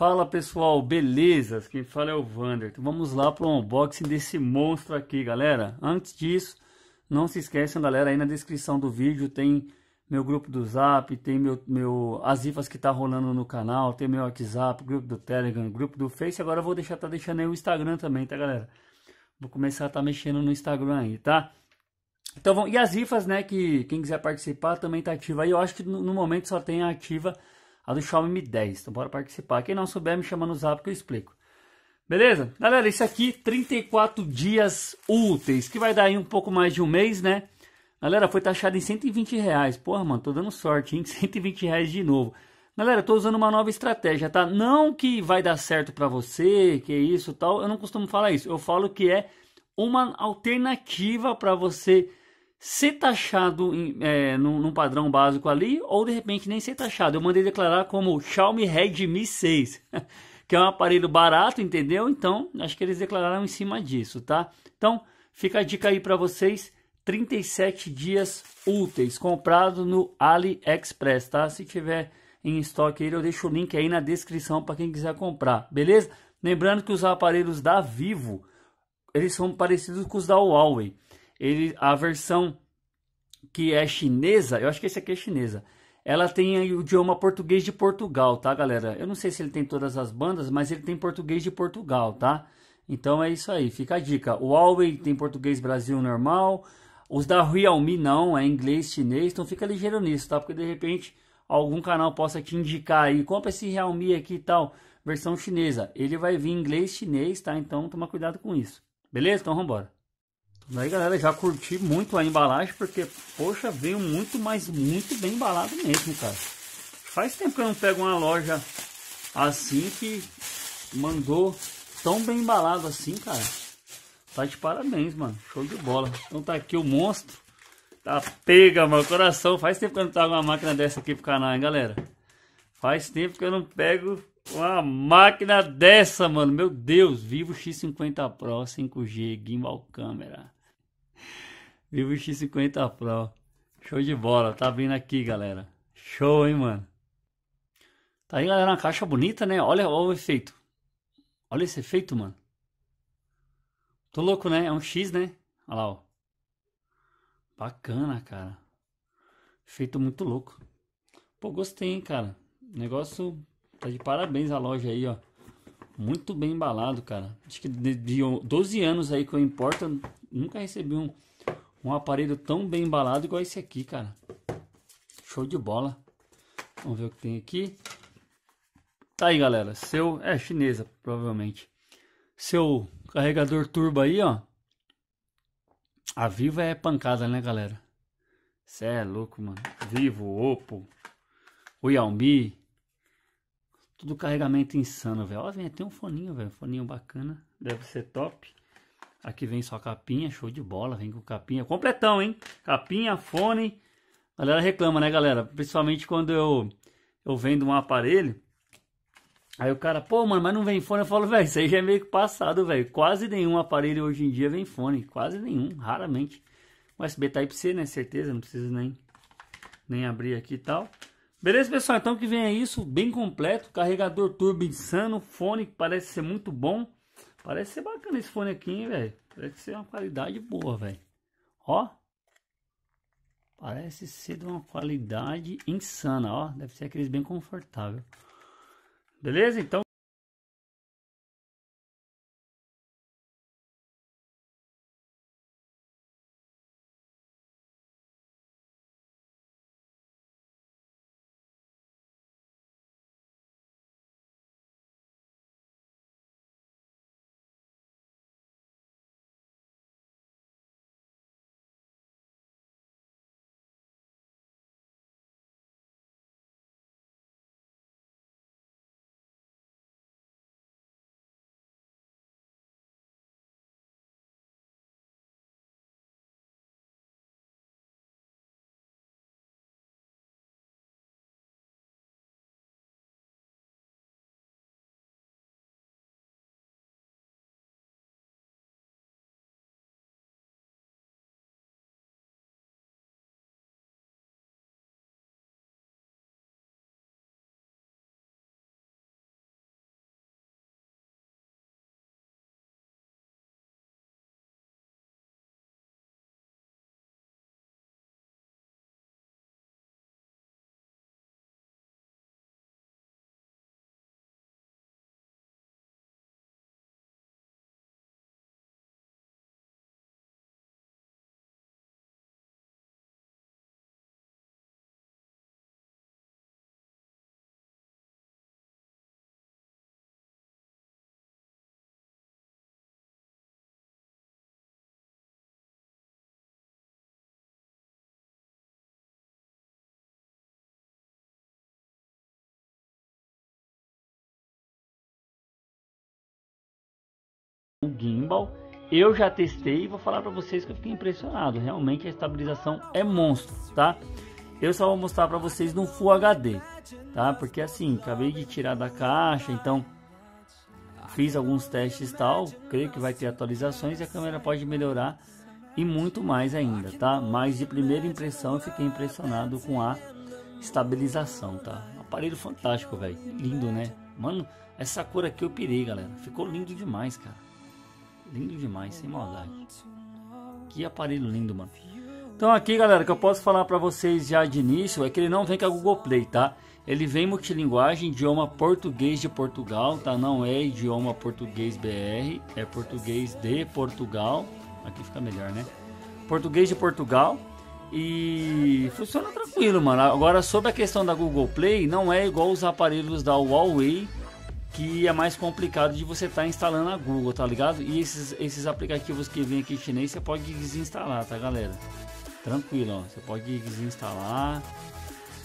Fala pessoal, belezas? Quem fala é o Vander. vamos lá para o unboxing desse monstro aqui, galera. Antes disso, não se esqueçam, galera, aí na descrição do vídeo tem meu grupo do Zap, tem meu, meu as rifas que tá rolando no canal, tem meu WhatsApp, grupo do Telegram, grupo do Face. Agora eu vou deixar tá deixando aí o Instagram também, tá, galera? Vou começar a tá mexendo no Instagram aí, tá? Então, vamos... e as rifas né, que quem quiser participar também tá ativa aí. Eu acho que no, no momento só tem a ativa a do Xiaomi Mi 10. Então bora participar. Quem não souber, me chama no zap que eu explico. Beleza? Galera, isso aqui 34 dias úteis, que vai dar aí um pouco mais de um mês, né? Galera, foi taxado em 120 reais. Porra, mano, tô dando sorte, hein? 120 reais de novo. Galera, tô usando uma nova estratégia, tá? Não que vai dar certo para você, que isso tal. Eu não costumo falar isso. Eu falo que é uma alternativa para você ser taxado em, é, num, num, padrão básico ali, ou de repente nem ser taxado. Eu mandei declarar como Xiaomi Redmi 6, que é um aparelho barato, entendeu? Então, acho que eles declararam em cima disso, tá? Então, fica a dica aí para vocês, 37 dias úteis, comprado no AliExpress, tá? Se tiver em estoque aí, eu deixo o link aí na descrição para quem quiser comprar, beleza? Lembrando que os aparelhos da Vivo, eles são parecidos com os da Huawei. Ele, a versão que é chinesa, eu acho que esse aqui é chinesa. Ela tem o idioma português de Portugal, tá, galera? Eu não sei se ele tem todas as bandas, mas ele tem português de Portugal, tá? Então é isso aí, fica a dica. O Huawei tem português Brasil normal, os da Realme não, é inglês, chinês, então fica ligeiro nisso, tá? Porque de repente algum canal possa te indicar aí, compra esse Realme aqui e tal, versão chinesa. Ele vai vir inglês, chinês, tá? Então toma cuidado com isso. Beleza? Então vambora. Daí, galera, já curti muito a embalagem, porque, poxa, veio muito, mas muito bem embalado mesmo, cara. Faz tempo que eu não pego uma loja assim que mandou tão bem embalado assim, cara. Tá de parabéns, mano. Show de bola. Então tá aqui o monstro. Tá pega, meu coração. Faz tempo que eu não trago uma máquina dessa aqui pro canal, hein, galera. Faz tempo que eu não pego uma máquina dessa, mano. Meu Deus. Vivo X50 Pro 5G, gimbal câmera. Vivo x 50 Pro. Show de bola, tá vindo aqui, galera. Show, hein, mano. Tá aí, galera, uma caixa bonita, né? Olha, olha o efeito. Olha esse efeito, mano. Tô louco, né? É um X, né? Olha lá, ó. Bacana, cara. Efeito muito louco. Pô, gostei, hein, cara. Negócio tá de parabéns a loja aí, ó. Muito bem embalado, cara. Acho que de, de 12 anos aí que eu importo, eu nunca recebi um, um aparelho tão bem embalado igual esse aqui, cara. Show de bola. Vamos ver o que tem aqui. Tá aí, galera. Seu... É chinesa, provavelmente. Seu carregador turbo aí, ó. A Viva é pancada, né, galera? Cê é louco, mano. Vivo, Oppo, Xiaomi, tudo carregamento insano, velho. Ó, vem até um foninho, velho. Foninho bacana. Deve ser top. Aqui vem só capinha, show de bola. Vem com capinha. Completão, hein? Capinha, fone. A galera reclama, né, galera? Principalmente quando eu, eu vendo um aparelho. Aí o cara, pô, mano, mas não vem fone. Eu falo, velho, isso aí já é meio que passado, velho. Quase nenhum aparelho hoje em dia vem fone. Quase nenhum, raramente. USB Type-C, né? Certeza, não preciso nem, nem abrir aqui e tal. Beleza, pessoal? Então que vem é isso, bem completo, carregador turbo insano, fone que parece ser muito bom. Parece ser bacana esse fone aqui, velho. Parece ser uma qualidade boa, velho. Ó. Parece ser de uma qualidade insana, ó. Deve ser aqueles bem confortável. Beleza? Então o gimbal. Eu já testei e vou falar para vocês que eu fiquei impressionado. Realmente a estabilização é monstro, tá? Eu só vou mostrar para vocês no Full HD, tá? Porque assim, acabei de tirar da caixa, então fiz alguns testes tal, creio que vai ter atualizações e a câmera pode melhorar e muito mais ainda, tá? Mas de primeira impressão eu fiquei impressionado com a estabilização, tá? Aparelho fantástico, velho. Lindo, né? Mano, essa cor aqui eu pirei, galera. Ficou lindo demais, cara. Lindo demais, sem maldade. Que aparelho lindo, mano. Então aqui, galera, que eu posso falar para vocês já de início é que ele não vem com a Google Play, tá? Ele vem multilinguagem, idioma português de Portugal, tá? Não é idioma português BR, é português de Portugal. Aqui fica melhor, né? Português de Portugal. E funciona tranquilo, mano. Agora, sobre a questão da Google Play, não é igual os aparelhos da Huawei que é mais complicado de você estar tá instalando a Google, tá ligado? E esses, esses aplicativos que vem aqui em chinês você pode desinstalar, tá galera? Tranquilo, ó. Você pode desinstalar.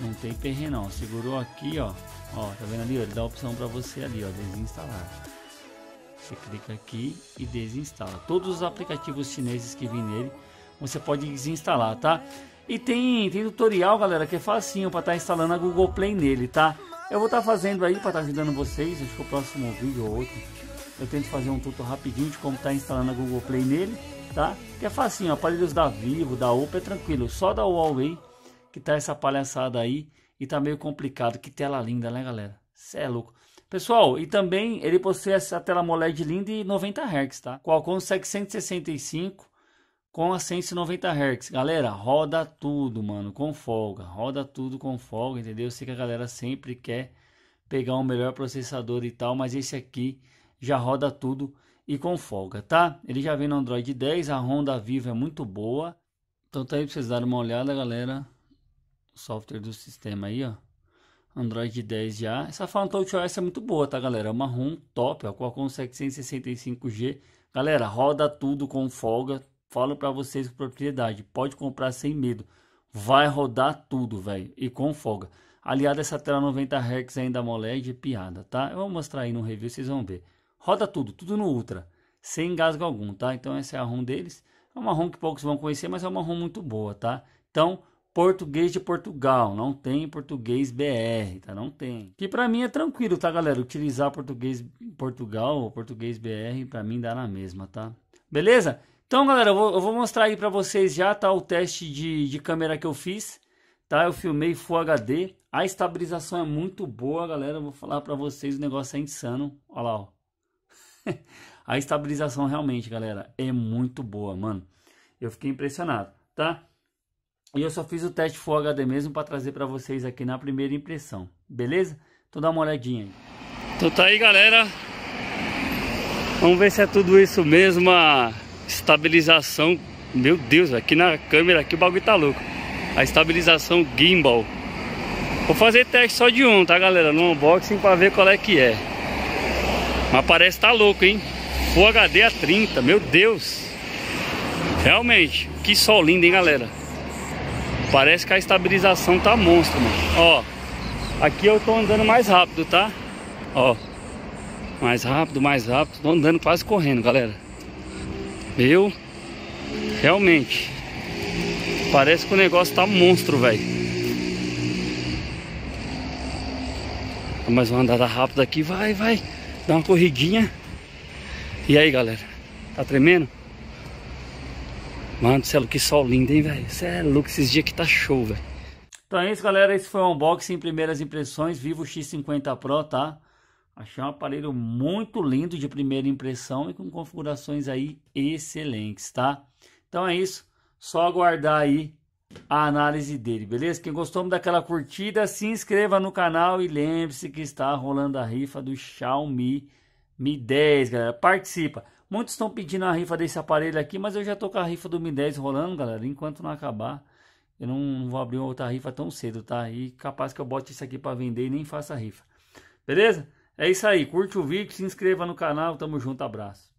Não tem perre não. Segurou aqui, ó. Ó, tá vendo ali? Ó? Ele dá a opção para você ali, ó, desinstalar. Você clica aqui e desinstala. Todos os aplicativos chineses que vêm nele, você pode desinstalar, tá? E tem, tem tutorial, galera, que é facinho para estar tá instalando a Google Play nele, tá? Eu vou estar tá fazendo aí para estar tá ajudando vocês, acho que o próximo vídeo ou outro eu tento fazer um tuto rapidinho de como tá instalando a Google Play nele, tá? Que é facinho, aparelhos da Vivo, da Oppo é tranquilo, só da Huawei que tá essa palhaçada aí e tá meio complicado, que tela linda, né, galera? Cê é louco. Pessoal, e também ele possui essa tela AMOLED linda e 90 Hz, tá? Qualcomm 765 com a 190 Hz. Galera, roda tudo, mano, com folga. Roda tudo com folga, entendeu? Eu sei que a galera sempre quer pegar um melhor processador e tal, mas esse aqui já roda tudo e com folga, tá? Ele já vem no Android 10, a ROM da Vivo é muito boa. Então tá aí pra vocês darem uma olhada, galera. O software do sistema aí, ó. Android 10 já. Essa Phantom OS é muito boa, tá, galera? É uma ROM top, ó. Qualcomm 765G. Galera, roda tudo com folga, Falo para vocês com propriedade, pode comprar sem medo. Vai rodar tudo, velho, e com folga. Aliado essa tela 90 Hz ainda AMOLED é piada, tá? Eu vou mostrar aí no review, vocês vão ver. Roda tudo, tudo no Ultra, sem engasgo algum, tá? Então essa é a ROM deles. É uma ROM que poucos vão conhecer, mas é uma ROM muito boa, tá? Então, português de Portugal, não tem português BR, tá? Não tem. Que para mim é tranquilo, tá, galera? Utilizar português Portugal ou português BR, para mim dá na mesma, tá? Beleza? Então, galera, eu vou, eu vou mostrar aí para vocês já, tá? O teste de, de câmera que eu fiz, tá? Eu filmei Full HD. A estabilização é muito boa, galera. Eu vou falar para vocês, o negócio é insano. Olha lá, ó. a estabilização realmente, galera, é muito boa, mano. Eu fiquei impressionado, tá? E eu só fiz o teste Full HD mesmo para trazer para vocês aqui na primeira impressão, beleza? Então dá uma olhadinha aí. Então tá aí, galera. Vamos ver se é tudo isso mesmo, a estabilização. Meu Deus, aqui na câmera aqui o bagulho tá louco. A estabilização gimbal. Vou fazer teste só de um, tá galera? No unboxing pra ver qual é que é. Mas parece tá louco, hein? Full HD a 30, meu Deus. Realmente, que sol lindo, hein galera? Parece que a estabilização tá monstro, mano. Ó, aqui eu tô andando mais rápido, tá? Ó, mais rápido, mais rápido. Tô andando quase correndo, galera meu Realmente. Parece que o negócio tá monstro, velho. Mais uma andada rápida aqui. Vai, vai. Dá uma corridinha. E aí, galera? Tá tremendo? Mano, céu, que sol lindo, hein, velho? Cê é louco, esses dias que tá show, velho. Então é isso, galera. Esse foi o unboxing, primeiras impressões. Vivo X50 Pro, tá? Achei um aparelho muito lindo de primeira impressão e com configurações aí excelentes, tá? Então é isso, só aguardar aí a análise dele, beleza? Quem gostou daquela curtida, se inscreva no canal e lembre-se que está rolando a rifa do Xiaomi Mi 10, galera. Participa. Muitos estão pedindo a rifa desse aparelho aqui, mas eu já tô com a rifa do Mi 10 rolando, galera. Enquanto não acabar, eu não, não vou abrir outra rifa tão cedo, tá? E capaz que eu bote isso aqui para vender e nem faça rifa. Beleza? É isso aí, curte o vídeo, se inscreva no canal, tamo junto, abraço.